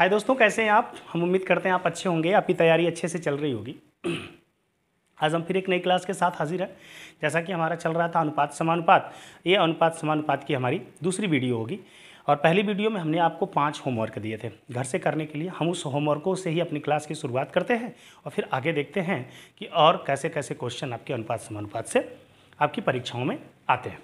हाय दोस्तों कैसे हैं आप हम उम्मीद करते हैं आप अच्छे होंगे आपकी तैयारी अच्छे से चल रही होगी आज हम फिर एक नई क्लास के साथ हाजिर हैं जैसा कि हमारा चल रहा था अनुपात समानुपात ये अनुपात समानुपात की हमारी दूसरी वीडियो होगी और पहली वीडियो में हमने आपको पांच होमवर्क दिए थे घर से करने के लिए हम उस होमवर्कों से ही अपनी क्लास की शुरुआत करते हैं और फिर आगे देखते हैं कि और कैसे कैसे क्वेश्चन आपके अनुपात समानुपात से आपकी परीक्षाओं में आते हैं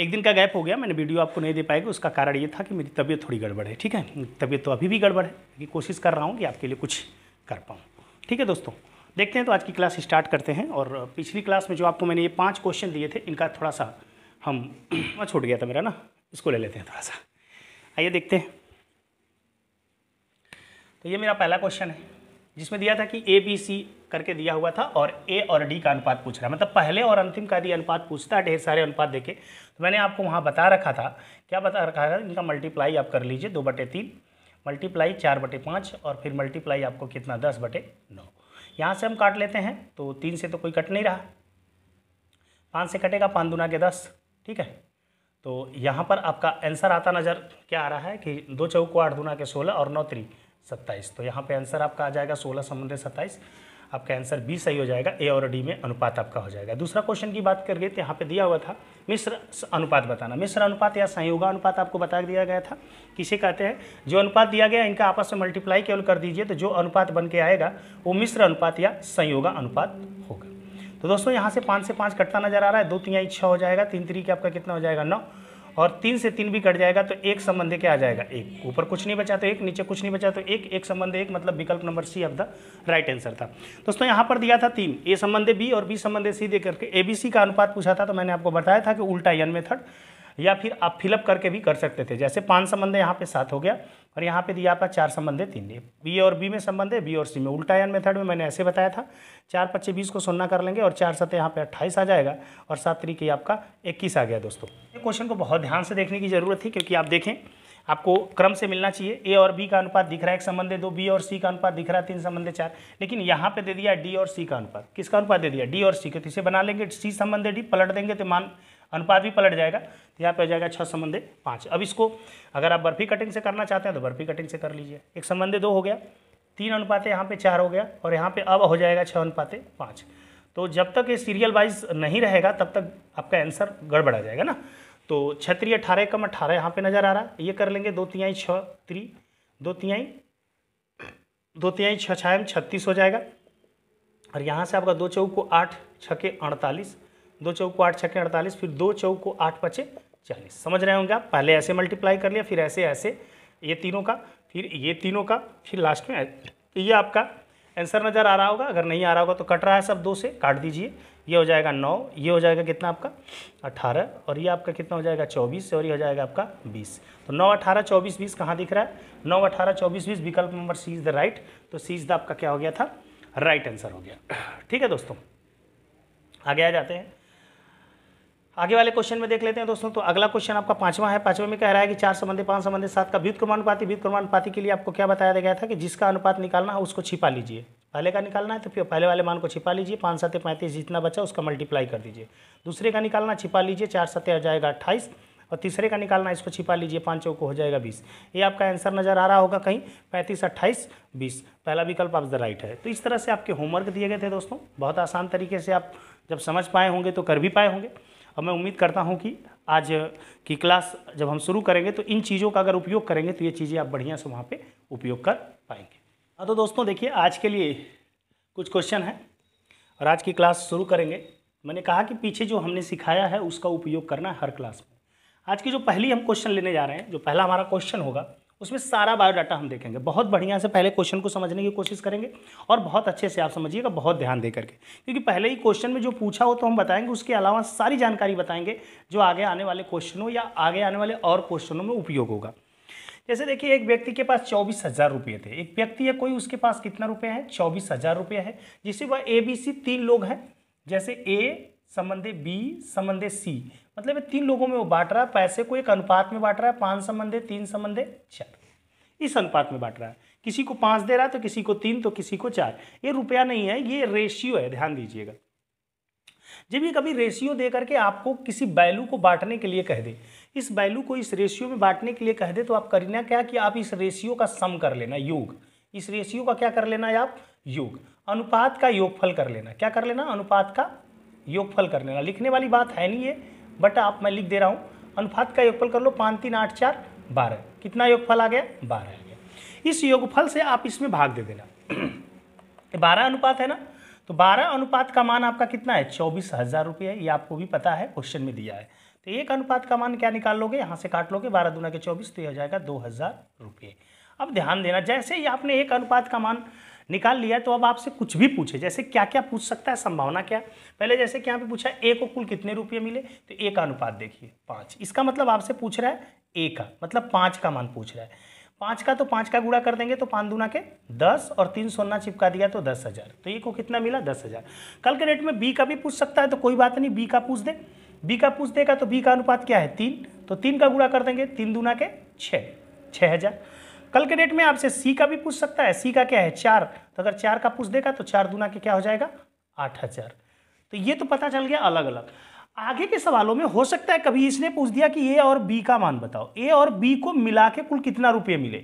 एक दिन का गैप हो गया मैंने वीडियो आपको नहीं दे पाएगी उसका कारण ये था कि मेरी तबीयत थोड़ी गड़बड़ है ठीक है तबीयत तो अभी भी गड़बड़ है लेकिन कोशिश कर रहा हूँ कि आपके लिए कुछ कर पाऊँ ठीक है दोस्तों देखते हैं तो आज की क्लास स्टार्ट करते हैं और पिछली क्लास में जो आपको मैंने ये पाँच क्वेश्चन दिए थे इनका थोड़ा सा हम छूट गया था मेरा ना इसको ले लेते हैं थोड़ा सा आइए देखते हैं तो ये मेरा पहला क्वेश्चन है जिसमें दिया था कि ए बी सी करके दिया हुआ था और ए और डी का अनुपात पूछ रहा है मतलब पहले और अंतिम का यदि अनुपात पूछता है ढेर सारे अनुपात देखे तो मैंने आपको वहाँ बता रखा था क्या बता रखा था इनका मल्टीप्लाई आप कर लीजिए दो बटे तीन मल्टीप्लाई चार बटे पाँच और फिर मल्टीप्लाई आपको कितना दस बटे नौ यहाँ से हम काट लेते हैं तो तीन से तो कोई कट नहीं रहा पाँच से कटेगा पाँच दुना के दस ठीक है तो यहाँ पर आपका आंसर आता नज़र क्या आ रहा है कि दो चौको आठ दुना के सोलह और नौ त्री सत्ताईस तो यहाँ पे आंसर आपका आ जाएगा सोलह समुद्र सत्ताईस आपका आंसर बी सही हो जाएगा ए और डी में अनुपात आपका हो जाएगा दूसरा क्वेश्चन की बात करिए तो यहाँ पे दिया हुआ था मिश्र अनुपात बताना मिश्र अनुपात या संयोगा अनुपात आपको बता दिया गया था किसे कहते हैं जो अनुपात दिया गया इनका आपस में मल्टीप्लाई केवल कर दीजिए तो जो अनुपात बन के आएगा वो मिश्र अनुपात या संयोगा अनुपात होगा तो दोस्तों यहाँ से पाँच से पाँच कटता नजर आ रहा है दो तीन छः हो जाएगा तीन तरीके आपका कितना हो जाएगा नौ और तीन से तीन भी कट जाएगा तो एक संबंध क्या आ जाएगा एक ऊपर कुछ नहीं बचा तो एक नीचे कुछ नहीं बचा तो एक एक संबंध एक मतलब विकल्प नंबर C of the right answer था दोस्तों यहाँ पर दिया था तीन ए संबंध बी और बी संबंध सी दे करके ए बी सी का अनुपात पूछा था तो मैंने आपको बताया था कि उल्टा यन मेथड या फिर आप फिलअप करके भी कर सकते थे जैसे पाँच संबंध यहाँ पे सात हो गया और यहाँ पे दिया आपका चार संबंध है तीन बी और बी में संबंध है बी और सी में उल्टा यान मेथड में मैंने ऐसे बताया था चार पच्चे बीस को सुनना कर लेंगे और चार सतह यहाँ पे अट्ठाईस आ जाएगा और सात तरीके आपका इक्कीस आ गया दोस्तों ये क्वेश्चन को बहुत ध्यान से देखने की ज़रूरत थी क्योंकि आप देखें आपको क्रम से मिलना चाहिए ए और बी का अनुपात दिख रहा है एक संबंध है दो बी और सी का अनुपात दिख रहा है तीन संबंध है चार लेकिन यहाँ पे दे दिया डी और सी का अनुपात किसका अनुपात दे दिया डी और सी के तो इसे बना लेंगे सी संबंध है डी पलट देंगे तो मान अनुपात भी पलट जाएगा तो यहाँ पे हो जाएगा छः संबंधे पाँच अब इसको अगर आप बर्फी कटिंग से करना चाहते हैं तो बर्फी कटिंग से कर लीजिए एक संबंधे दो हो गया तीन अनुपातें यहाँ पे चार हो गया और यहाँ पे अब हो जाएगा छः अनुपातें पाँच तो जब तक ये सीरियल वाइज नहीं रहेगा तब तक आपका आंसर गड़बड़ा जाएगा ना तो छत्री अठारह कम अठारह यहाँ पर नज़र आ रहा है ये कर लेंगे दो तिहाई छः त्री दो तिहाई दो तिहाई छः छायम छत्तीस हो जाएगा और यहाँ से आपका दो चौक को आठ छः के अड़तालीस दो चौक को आठ छक्के अड़तालीस फिर दो चौक को आठ पचे चालीस समझ रहे होंगे आप पहले ऐसे मल्टीप्लाई कर लिया फिर ऐसे ऐसे ये तीनों का फिर ये तीनों का फिर लास्ट में तो ये आपका आंसर नज़र आ रहा होगा अगर नहीं आ रहा होगा तो कट रहा है सब दो से काट दीजिए ये हो जाएगा नौ ये हो जाएगा कितना आपका अट्ठारह और ये आपका कितना हो जाएगा चौबीस और ये हो जाएगा आपका बीस तो नौ अठारह चौबीस बीस कहाँ दिख रहा है नौ अठारह चौबीस बीस विकल्प नंबर सी इज़ द राइट तो सी इज़ द आपका क्या हो गया था राइट right आंसर हो गया ठीक है दोस्तों आगे आ जाते हैं आगे वाले क्वेश्चन में देख लेते हैं दोस्तों तो अगला क्वेश्चन आपका पांचवा है पांचवा में कह रहा है कि चार संबंधी पांच संबंधी सात का व्युत क्रमानुपाती व्युत क्रमानुपाती के लिए आपको क्या बताया गया था कि जिसका अनुपात निकालना है उसको छिपा लीजिए पहले का निकालना है तो फिर पहले वाले मान को छिपा लीजिए पाँच सात पैंतीस जितना बचा उसका मल्टीप्लाई कर दीजिए दूसरे का निकालना छिपा लीजिए चार सत्य हो जाएगा अट्ठाईस और तीसरे का निकालना इसको छिपा लीजिए पाँच को हो जाएगा बीस ये आपका आंसर नज़र आ रहा होगा कहीं पैंतीस अट्ठाईस बीस पहला विकल्प आप द राइट है तो इस तरह से आपके होमवर्क दिए गए थे दोस्तों बहुत आसान तरीके से आप जब समझ पाए होंगे तो कर भी पाए होंगे और मैं उम्मीद करता हूँ कि आज की क्लास जब हम शुरू करेंगे तो इन चीज़ों का अगर उपयोग करेंगे तो ये चीज़ें आप बढ़िया से वहाँ पर उपयोग कर पाएंगे हाँ तो दोस्तों देखिए आज के लिए कुछ क्वेश्चन है और आज की क्लास शुरू करेंगे मैंने कहा कि पीछे जो हमने सिखाया है उसका उपयोग करना है हर क्लास में आज की जो पहली हम क्वेश्चन लेने जा रहे हैं जो पहला हमारा क्वेश्चन होगा उसमें सारा बायोडाटा हम देखेंगे बहुत बढ़िया से पहले क्वेश्चन को समझने की कोशिश करेंगे और बहुत अच्छे से आप समझिएगा बहुत ध्यान दे करके क्योंकि पहले ही क्वेश्चन में जो पूछा हो तो हम बताएंगे उसके अलावा सारी जानकारी बताएंगे जो आगे आने वाले क्वेश्चनों या आगे आने वाले और क्वेश्चनों में उपयोग होगा जैसे देखिए एक व्यक्ति के पास चौबीस हज़ार रुपये थे एक व्यक्ति या कोई उसके पास कितना रुपये है चौबीस हज़ार रुपये है जिसे वह ए बी सी तीन लोग हैं जैसे ए संबंधे बी संबंधे सी मतलब ये तीन लोगों में वो बांट रहा है पैसे को एक अनुपात में बांट रहा है पाँच संबंधे तीन संबंधे चार इस अनुपात में बांट रहा है किसी को पाँच दे रहा है तो किसी को तीन तो किसी को चार ये रुपया नहीं है ये रेशियो है ध्यान दीजिएगा जब ये कभी रेशियो दे करके आपको किसी वैल्यू को बांटने के लिए कह दे इस वैल्यू को इस रेशियो में बांटने के लिए कह दे तो आप करना क्या कि आप इस रेशियो का सम कर लेना योग इस रेशियो का क्या कर लेना है आप योग अनुपात का योगफल कर लेना क्या कर लेना अनुपात का योगफल कर लेना लिखने वाली बात है नहीं ये बट आप मैं लिख दे रहा हूँ अनुपात का योगफल कर लो पाँच तीन आठ चार बारह कितना योगफल आ गया बारह आ गया इस योगफल से आप इसमें भाग दे देना बारह अनुपात है ना तो बारह अनुपात का मान आपका कितना है चौबीस हज़ार रुपये ये आपको भी पता है क्वेश्चन में दिया है तो एक अनुपात का मान क्या निकाल लोगे यहाँ से काट लोगे बारह दुना के चौबीस तो ये हो जाएगा दो हज़ार रुपये अब ध्यान देना जैसे ही आपने एक अनुपात का मान निकाल लिया तो अब आपसे कुछ भी पूछे जैसे क्या क्या पूछ सकता है संभावना क्या पहले जैसे कि यहाँ पे पूछा ए को कुल कितने रुपये मिले तो ए का अनुपात देखिए पाँच इसका मतलब आपसे पूछ रहा है ए का मतलब पाँच का मान पूछ रहा है पाँच का तो पाँच का गुड़ा कर देंगे तो पाँच दुना के दस और तीन सोना चिपका दिया तो दस हज़ार तो ए को कितना मिला दस हज़ार कल के रेट में बी का भी पूछ सकता है तो कोई बात नहीं बी का पूछ दे बी का पूछ देगा तो बी का अनुपात क्या है तीन तो तीन का गुड़ा कर देंगे तीन दुना के छः छः हज़ार कल के डेट में आपसे सी का भी पूछ सकता है सी का क्या है चार तो अगर चार का पूछ देगा तो चार दूना के क्या हो जाएगा आठ हजार तो ये तो पता चल गया अलग अलग आगे के सवालों में हो सकता है कभी इसने पूछ दिया कि ए और बी का मान बताओ ए और बी को मिला के कुल कितना रुपये मिले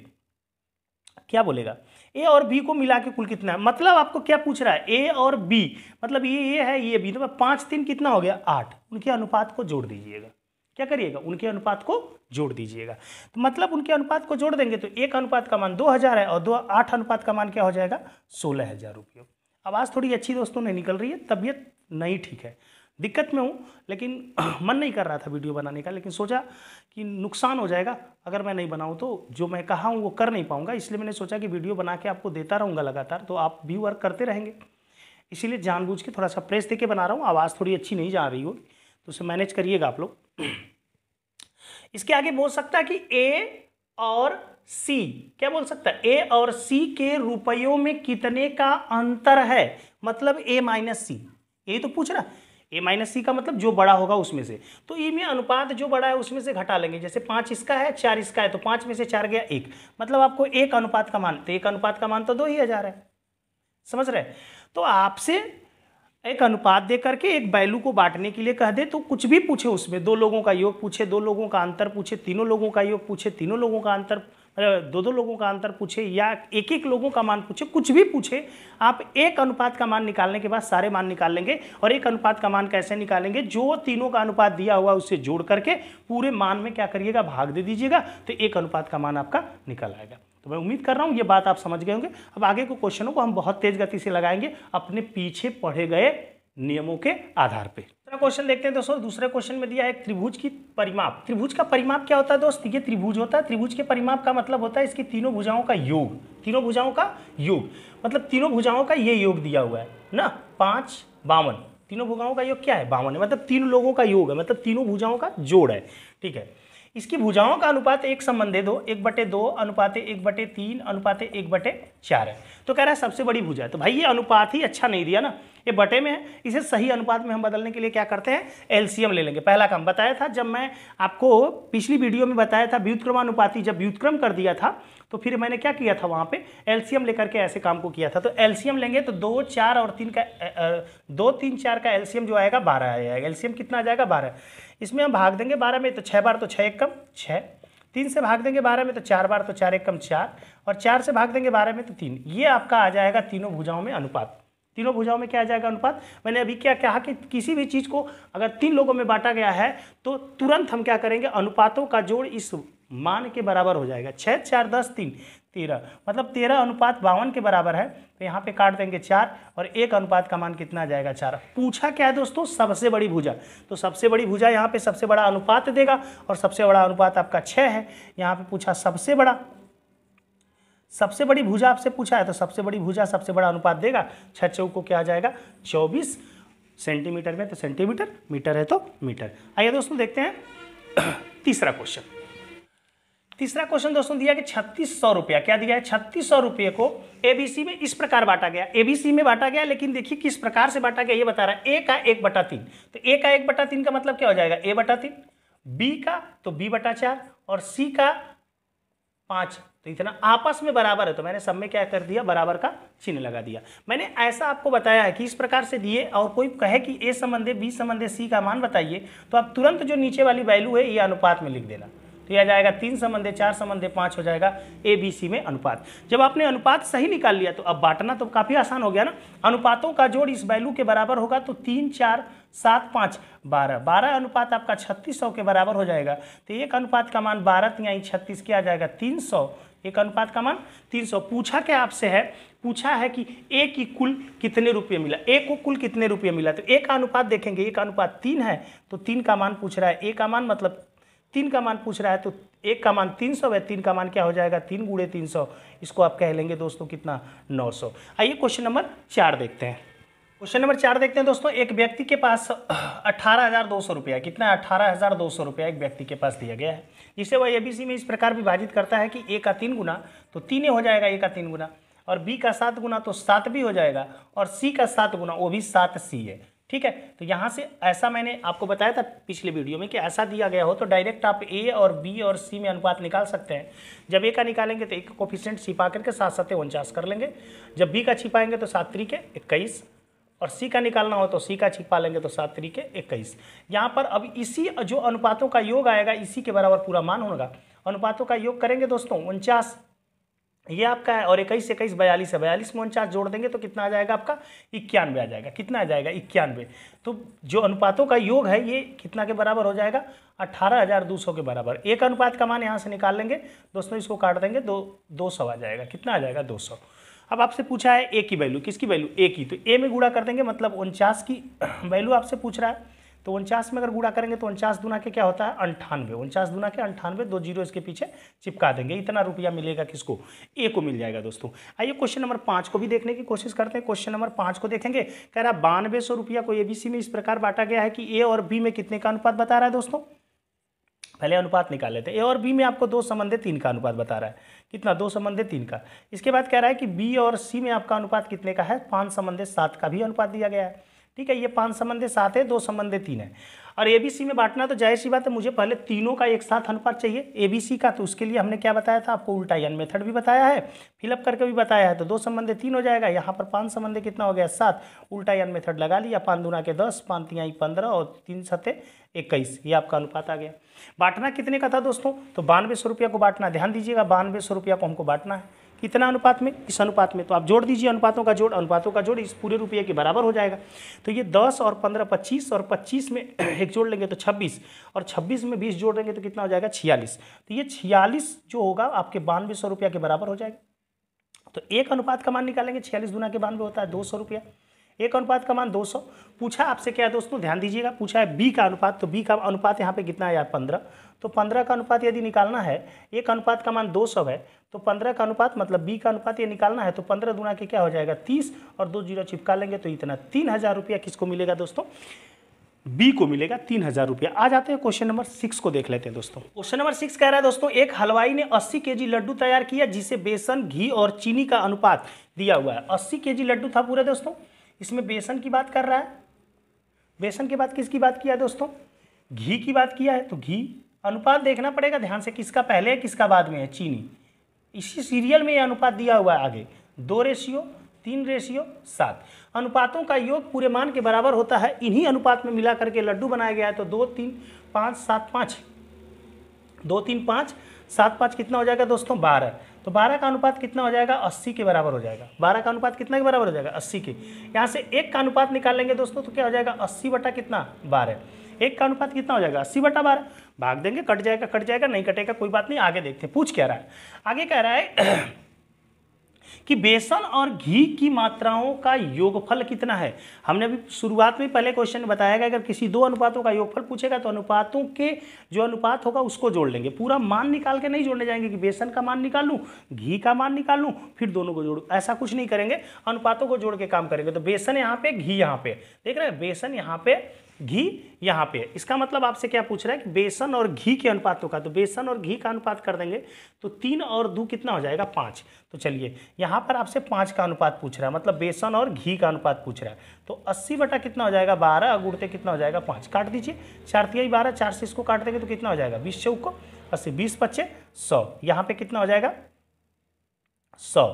क्या बोलेगा ए और बी को मिला के कुल कितना है मतलब आपको क्या पूछ रहा है ए और बी मतलब ये ए है ये बी तो पाँच तीन कितना हो गया आठ उनके अनुपात को जोड़ दीजिएगा क्या करिएगा उनके अनुपात को जोड़ दीजिएगा तो मतलब उनके अनुपात को जोड़ देंगे तो एक अनुपात का मान दो हज़ार है और दो आठ अनुपात का मान क्या हो जाएगा सोलह हज़ार रुपये आवाज़ थोड़ी अच्छी दोस्तों नहीं निकल रही है तबीयत नहीं ठीक है दिक्कत में हूँ लेकिन मन नहीं कर रहा था वीडियो बनाने का लेकिन सोचा कि नुकसान हो जाएगा अगर मैं नहीं बनाऊँ तो जो मैं कहा हूँ वो कर नहीं पाऊँगा इसलिए मैंने सोचा कि वीडियो बना के आपको देता रहूँगा लगातार तो आप भी वर्क करते रहेंगे इसीलिए जानबूझ के थोड़ा सा प्रेस दे के बना रहा हूँ आवाज़ थोड़ी अच्छी नहीं जा रही होगी तो उसे मैनेज करिएगा आप लोग इसके आगे बोल सकता है कि ए और सी क्या बोल सकता है ए और सी के रुपयों में कितने का अंतर है मतलब ए माइनस सी ये तो पूछ रहा ए माइनस सी का मतलब जो बड़ा होगा उसमें से तो ई e में अनुपात जो बड़ा है उसमें से घटा लेंगे जैसे पाँच इसका है चार इसका है तो पाँच में से चार गया एक मतलब आपको एक अनुपात का मान तो एक अनुपात का मान तो दो ही हज़ार है समझ रहे तो आपसे एक अनुपात दे करके एक वैल्यू को बांटने के लिए कह दे तो कुछ भी पूछे उसमें दो लोगों का योग पूछे दो लोगों का अंतर पूछे तीनों लोगों का योग पूछे तीनों लोगों का अंतर मतलब दो दो लोगों का अंतर पूछे या एक एक लोगों का मान पूछे कुछ भी पूछे आप एक अनुपात का मान निकालने के बाद सारे मान निकाल लेंगे और एक अनुपात का मान कैसे निकालेंगे जो तीनों का अनुपात दिया हुआ उसे जोड़ करके पूरे मान में क्या करिएगा भाग दे दीजिएगा तो एक अनुपात का मान आपका निकल आएगा तो मैं उम्मीद कर रहा हूँ ये बात आप समझ गए होंगे अब आगे के क्वेश्चनों को हम बहुत तेज गति से लगाएंगे अपने पीछे पढ़े गए नियमों के आधार पे दूसरा क्वेश्चन देखते हैं दोस्तों दूसरे क्वेश्चन में दिया है त्रिभुज की परिमाप त्रिभुज का परिमाप क्या होता है दोस्त ये त्रिभुज होता है त्रिभुज के परिमाप का मतलब होता है इसकी तीनों भुजाओं का योग तीनों भुजाओं का योग मतलब तीनों भुजाओं का ये योग दिया हुआ है ना पांच बावन तीनों भुजाओं का योग क्या है बावन है मतलब तीन लोगों का योग है मतलब तीनों भुजाओं का जोड़ है ठीक है इसकी भुजाओं का अनुपात एक संबंधे दो एक बटे दो अनुपातें एक बटे तीन अनुपातें एक बटे चार है तो कह रहा है सबसे बड़ी भुजा है तो भाई ये अनुपात ही अच्छा नहीं दिया ना ये बटे में है इसे सही अनुपात में हम बदलने के लिए क्या करते हैं एलसीएम ले लेंगे पहला काम बताया था जब मैं आपको पिछली वीडियो में बताया था व्युतक्रमानुपाती जब व्युतक्रम कर दिया था तो फिर मैंने क्या किया था वहाँ पे एलसीएम लेकर के ऐसे काम को किया था तो एलसीएम लेंगे तो दो चार और तीन का दो तीन चार का एलसीएम जो आएगा बारह आ जाएगा एलसीएम कितना आ जाएगा बारह इसमें हम भाग देंगे बारह में तो छः बार तो छः एक कम छः तीन से भाग देंगे बारह में तो चार बार तो चार एक कम चार और चार से भाग देंगे बारह में तो तीन ये आपका आ जाएगा तीनों भुजाओं में अनुपात तीनों भुजाओं में क्या आ जाएगा अनुपात मैंने अभी क्या कहा कि किसी भी चीज़ को अगर तीन लोगों में बांटा गया है तो तुरंत हम क्या करेंगे अनुपातों का जोड़ इस मान के बराबर हो जाएगा छः चार दस तीन तेरह मतलब तेरह अनुपात बावन के बराबर है तो यहाँ पे काट देंगे चार और एक अनुपात का मान कितना जाएगा चार पूछा क्या है दोस्तों सबसे बड़ी भुजा तो सबसे बड़ी भुजा यहाँ पे सबसे बड़ा अनुपात देगा और सबसे बड़ा अनुपात आपका छः है यहाँ पे पूछा सबसे बड़ा सबसे बड़ी भुजा आपसे पूछा है तो सबसे बड़ी भुजा सबसे बड़ा अनुपात देगा छः चौक को क्या जाएगा चौबीस सेंटीमीटर में तो सेंटीमीटर मीटर है तो मीटर आइए दोस्तों देखते हैं तीसरा क्वेश्चन तीसरा क्वेश्चन दोस्तों दिया कि छत्तीस सौ रुपया क्या दिया है छत्तीस सौ रुपये को एबीसी में इस प्रकार बांटा गया एबीसी में बांटा गया लेकिन देखिए किस प्रकार से बांटा गया ये बता रहा है ए का एक बटा तीन तो ए का एक बटा तीन का मतलब क्या हो जाएगा ए बटा तीन बी का तो बी बटा चार और सी का पाँच तो इतना आपस में बराबर है तो मैंने सब में क्या कर दिया बराबर का चिन्ह लगा दिया मैंने ऐसा आपको बताया है कि इस प्रकार से दिए और कोई कहे कि ए संबंधे बी संबंधे सी का मान बताइए तो आप तुरंत जो नीचे वाली वैल्यू है ये अनुपात में लिख देना तो यह जाएगा तीन संबंधे चार संबंधे पांच हो जाएगा ए बी सी में अनुपात जब आपने अनुपात सही निकाल लिया तो अब बांटना तो काफ़ी आसान हो गया ना अनुपातों का जोड़ इस वैल्यू के बराबर होगा तो तीन चार सात पाँच बारह बारह अनुपात आपका छत्तीस सौ के बराबर हो जाएगा तो एक अनुपात का मान बारह तो यानी छत्तीस क्या आ जाएगा तीन सौ एक अनुपात का मान तीन सौ पूछा क्या आपसे है पूछा है कि ए की कुल कितने रुपये मिला ए को कुल कितने रुपये मिला तो एक का अनुपात देखेंगे एक अनुपात तीन है तो तीन का मान पूछ रहा है एक का मान मतलब तीन का मान पूछ रहा है तो एक का मान तीन सौ है तीन का मान क्या हो जाएगा तीन गुड़े तीन सौ इसको आप कह लेंगे दोस्तों कितना नौ सौ आइए क्वेश्चन नंबर चार देखते हैं क्वेश्चन नंबर चार देखते हैं दोस्तों एक व्यक्ति के पास अठारह हज़ार दो सौ रुपया कितना है अठारह हज़ार दो सौ रुपया एक व्यक्ति के पास दिया गया है जिसे वह सी में इस प्रकार विभाजित करता है कि ए का तीन गुना तो तीन हो जाएगा ए का तीन गुना और बी का सात गुना तो सात भी हो जाएगा और सी का सात गुना वो भी सात सी है ठीक है तो यहाँ से ऐसा मैंने आपको बताया था पिछले वीडियो में कि ऐसा दिया गया हो तो डायरेक्ट आप ए और बी और सी में अनुपात निकाल सकते हैं जब ए का निकालेंगे तो एक कोफिशेंट छिपा करके सात सत्य उनचास कर लेंगे जब बी का छिपाएंगे तो सात तरीके इक्कीस और सी का निकालना हो तो सी का छिपा लेंगे तो सात तरीके इक्कीस यहाँ पर अब इसी जो अनुपातों का योग आएगा इसी के बराबर पूरा मान होगा अनुपातों का योग करेंगे दोस्तों उनचास ये आपका है और इक्कीस इक्कीस बयालीस है बयालीस में उनचास जोड़ देंगे तो कितना आ जाएगा आपका इक्यानवे आ जाएगा कितना आ जाएगा इक्यानवे तो जो अनुपातों का योग है ये कितना के बराबर हो जाएगा अट्ठारह हज़ार दो सौ के बराबर एक अनुपात का मान यहाँ से निकाल लेंगे दोस्तों इसको काट देंगे दो दो सौ आ जाएगा कितना आ जाएगा दो सौ अब आपसे पूछा है ए की वैल्यू किसकी वैल्यू ए की तो ए में गुड़ा कर देंगे मतलब उनचास की वैल्यू आपसे पूछ रहा है तो उनचास में अगर गुड़ा करेंगे तो उनचास दुना के क्या होता है अंठानवे उनचास दुना के अंठानवे दो जीरो इसके पीछे चिपका देंगे इतना रुपया मिलेगा किसको ए को मिल जाएगा दोस्तों आइए क्वेश्चन नंबर पाँच को भी देखने की कोशिश करते हैं क्वेश्चन नंबर पाँच को देखेंगे कह रहा बानवे सौ रुपया को एबीसी में इस प्रकार बांटा गया है कि ए और बी में कितने का अनुपात बता रहा है दोस्तों पहले अनुपात निकाल लेते हैं ए और बी में आपको दो संबंधे तीन का अनुपात बता रहा है कितना दो संबंधे तीन का इसके बाद कह रहा है कि बी और सी में आपका अनुपात कितने का है पाँच संबंधे सात का भी अनुपात दिया गया है ठीक है ये पांच संबंध है सात है दो संबंध है तीन है और एबीसी में बांटना तो जाहिर सी बात है मुझे पहले तीनों का एक साथ अनुपात चाहिए एबीसी का तो उसके लिए हमने क्या बताया था आपको उल्टा यन मेथड भी बताया है फिलअप करके भी बताया है तो दो संबंधे तीन हो जाएगा यहाँ पर पाँच संबंधे कितना हो गया सात उल्टा यन मेथड लगा लिया पाँच दुना के दस पाँच तिहाई पंद्रह और तीन सत्य इक्कीस ये आपका अनुपात आ गया बांटना कितने का था दोस्तों तो बानवे सौ रुपया को बांटना ध्यान दीजिएगा बानवे सौ रुपया को हमको बांटना है कितना अनुपात में इस अनुपात में तो आप जोड़ दीजिए अनुपातों का जोड़ अनुपातों का जोड़ इस पूरे रुपये के बराबर हो जाएगा तो ये दस और पंद्रह पच्चीस और पच्चीस में एक जोड़ लेंगे तो छब्बीस और छब्बीस में बीस जोड़ लेंगे तो कितना हो जाएगा छियालीस तो ये छियालीस जो होगा आपके बानवे सौ रुपया के बराबर हो जाएगा तो एक अनुपात का मान निकालेंगे छियालीस गुना के बानवे होता है दो सौ रुपया ए का अनुपात का मान 200 पूछा आपसे क्या है दोस्तों ध्यान दीजिएगा पूछा है बी का अनुपात तो बी का अनुपात यहाँ पे कितना है यार पंद्रह तो पंद्रह का अनुपात यदि निकालना है एक अनुपात का मान 200 है तो पंद्रह का अनुपात मतलब बी का अनुपात ये निकालना है तो पंद्रह दुना के क्या हो जाएगा तीस और दो जीरो चिपका लेंगे तो इतना तीन हज़ार रुपया किसको मिलेगा दोस्तों बी को मिलेगा तीन हजार रुपया आ जाते हैं क्वेश्चन नंबर सिक्स को देख लेते हैं दोस्तों क्वेश्चन नंबर सिक्स कह रहा है दोस्तों एक हलवाई ने अस्सी केजी लड्डू तैयार किया जिसे बेसन घी और चीनी का अनुपात दिया हुआ है अस्सी केजी लड्डू था पूरा दोस्तों इसमें बेसन की बात कर रहा है बेसन के बाद किसकी बात किया दोस्तों घी की बात किया है तो घी अनुपात देखना पड़ेगा ध्यान से किसका पहले है किसका बाद में है चीनी इसी सीरियल में ये अनुपात दिया हुआ है आगे दो रेशियो तीन रेशियो सात अनुपातों का योग पूरे मान के बराबर होता है इन्हीं अनुपात में मिला करके लड्डू बनाया गया है तो दो तीन पाँच सात पाँच दो तीन पाँच सात पाँच कितना हो जाएगा दोस्तों बारह तो 12 का अनुपात कितना हो जाएगा 80 के बराबर हो जाएगा 12 का अनुपात कितना के बराबर हो जाएगा 80 के यहाँ से एक का अनुपात निकाल लेंगे दोस्तों तो क्या हो जाएगा 80 बटा कितना बारह एक का अनुपात कितना हो जाएगा अस्सी बटा बारह भाग देंगे कट जाएगा कट जाएगा नहीं कटेगा कोई बात नहीं आगे देखते पूछ क्या रहा है आगे कह रहा है कि बेसन और घी की मात्राओं का योगफल कितना है हमने अभी शुरुआत में पहले क्वेश्चन बताया गया अगर किसी दो अनुपातों का योगफल पूछेगा तो अनुपातों के जो अनुपात होगा उसको जोड़ लेंगे पूरा मान निकाल के नहीं जोड़ने जाएंगे कि बेसन का मान निकाल लूँ घी का मान निकाल लूँ फिर दोनों को जोड़ू ऐसा कुछ नहीं करेंगे अनुपातों को जोड़ के काम करेंगे तो बेसन यहाँ पे घी यहाँ पे देख रहे हैं बेसन यहाँ पे घी यहाँ पे है इसका मतलब आपसे क्या पूछ रहा है कि बेसन और घी के अनुपातों तो का तो बेसन और घी का अनुपात कर देंगे तो तीन और दो कितना हो जाएगा पाँच तो चलिए यहाँ पर आपसे पाँच का अनुपात पूछ रहा है मतलब बेसन और घी का अनुपात पूछ रहा है तो अस्सी बटा कितना हो जाएगा बारह गुड़ते कितना हो जाएगा पाँच काट दीजिए चार तिहाई बारह चार से इसको काट देंगे तो कितना हो जाएगा बीस चौक को अस्सी बीस पच्चे सौ यहाँ पर कितना हो जाएगा सौ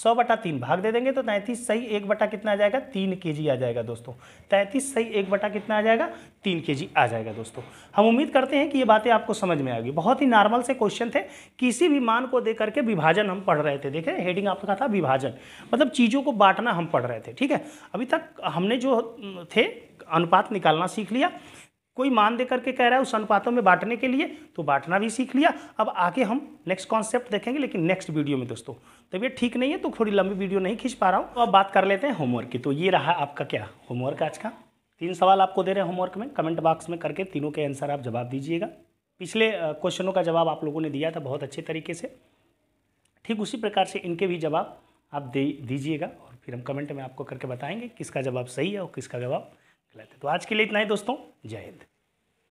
सौ बटा तीन भाग दे देंगे तो तैंतीस सही एक बटा कितना आ जाएगा तीन के जी आ जाएगा दोस्तों तैंतीस सही एक बटा कितना आ जाएगा तीन के जी आ जाएगा दोस्तों हम उम्मीद करते हैं कि ये बातें आपको समझ में आएगी बहुत ही नॉर्मल से क्वेश्चन थे किसी भी मान को देकर के विभाजन हम पढ़ रहे थे देखें हेडिंग आपका था विभाजन मतलब चीज़ों को बांटना हम पढ़ रहे थे ठीक है अभी तक हमने जो थे अनुपात निकालना सीख लिया कोई मान दे करके कह रहा है उस अनुपातों में बांटने के लिए तो बांटना भी सीख लिया अब आगे हम नेक्स्ट कॉन्सेप्ट देखेंगे लेकिन नेक्स्ट वीडियो में दोस्तों तब तो ये ठीक नहीं है तो थोड़ी लंबी वीडियो नहीं खींच पा रहा हूँ तो अब बात कर लेते हैं होमवर्क की तो ये रहा आपका क्या होमवर्क आज का तीन सवाल आपको दे रहे हैं होमवर्क में कमेंट बॉक्स में करके तीनों के आंसर आप जवाब दीजिएगा पिछले क्वेश्चनों का जवाब आप लोगों ने दिया था बहुत अच्छे तरीके से ठीक उसी प्रकार से इनके भी जवाब आप दे दीजिएगा और फिर हम कमेंट में आपको करके बताएंगे किसका जवाब सही है और किसका जवाब खिलाते तो आज के लिए इतना ही दोस्तों जय हिंद